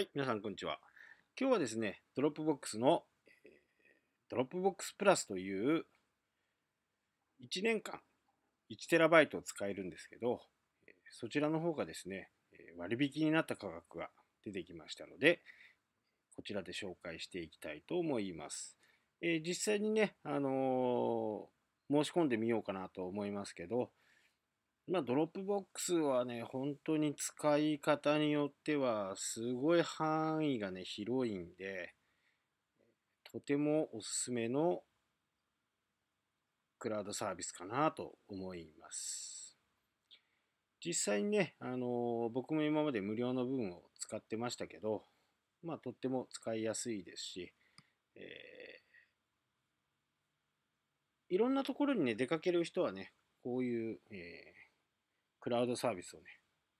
はい、皆さんこんにちは。今日はですね、ドロップボックスの、えー、ドロップボックスプラスという1年間 1TB を使えるんですけど、そちらの方がですね、割引になった価格が出てきましたので、こちらで紹介していきたいと思います。えー、実際にね、あのー、申し込んでみようかなと思いますけど、まあ、ドロップボックスはね、本当に使い方によっては、すごい範囲がね、広いんで、とてもおすすめのクラウドサービスかなと思います。実際にね、あの僕も今まで無料の部分を使ってましたけど、まあ、とっても使いやすいですし、えー、いろんなところにね、出かける人はね、こういう、えークラウドサービスをね、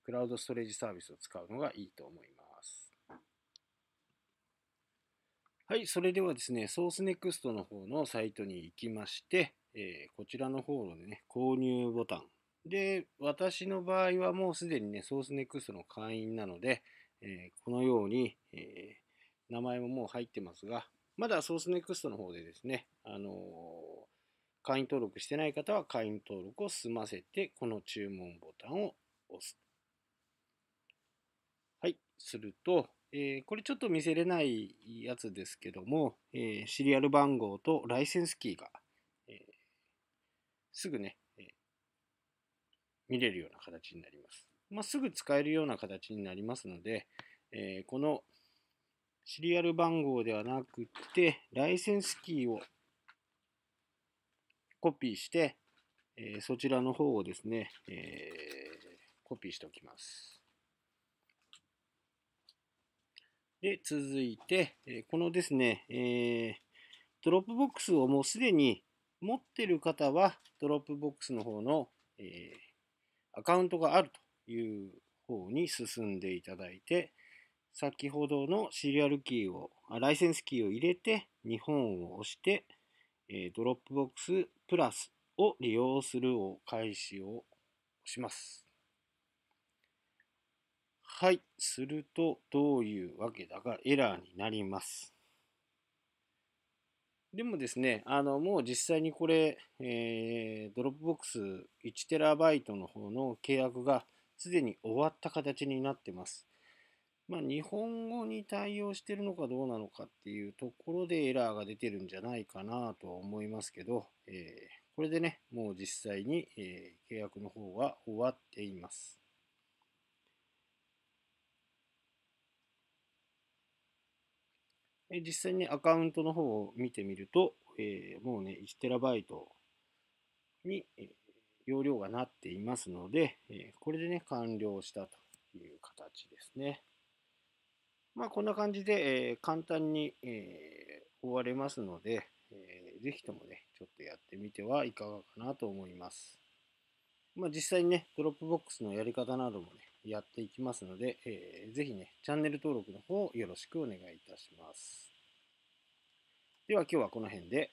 クラウドストレージサービスを使うのがいいと思います。はい、それではですね、ソースネクストの方のサイトに行きまして、えー、こちらの方のね、購入ボタン。で、私の場合はもうすでにね、ソースネクストの会員なので、えー、このように、えー、名前ももう入ってますが、まだソースネクストの方でですね、あの会員登録してない方は会員登録を済ませて、この注文ボタンを押す。はい、すると、えー、これちょっと見せれないやつですけども、えー、シリアル番号とライセンスキーが、えー、すぐね、え見れるような形になります。まあ、すぐ使えるような形になりますので、えこのシリアル番号ではなくて、ライセンスキーをコピーして、えー、そちらの方をですね、えー、コピーしておきます。で、続いて、えこのですね、えドロップボックスをもうすでに持ってる方は、ドロップボックスの方の、えアカウントがあるという方に進んでいただいて、先ほどのシリアルキーを、ライセンスキーを入れて、日本を押して、えー、ドロップボックスプラスを利用するを開始をします。はい、するとどういうわけだかエラーになります。でもですね、あのもう実際にこれ、えー、ドロップボックス 1TB の方の契約がすでに終わった形になってます。まあ、日本語に対応してるのかどうなのかっていうところでエラーが出てるんじゃないかなとは思いますけど、えー、これでね、もう実際に、えー、契約の方は終わっています。実際にアカウントの方を見てみると、えー、もうね、1TB に、え容量がなっていますので、えこれでね、完了したという形ですね。まあ、こんな感じで、え簡単に、え終われますので、えー、ぜひともね、ちょっとやってみてはいかがかなと思います。まあ、実際にね、ドロップボックスのやり方などもね、やっていきますので、えー、ぜひね、チャンネル登録の方よろしくお願いいたします。では今日はこの辺で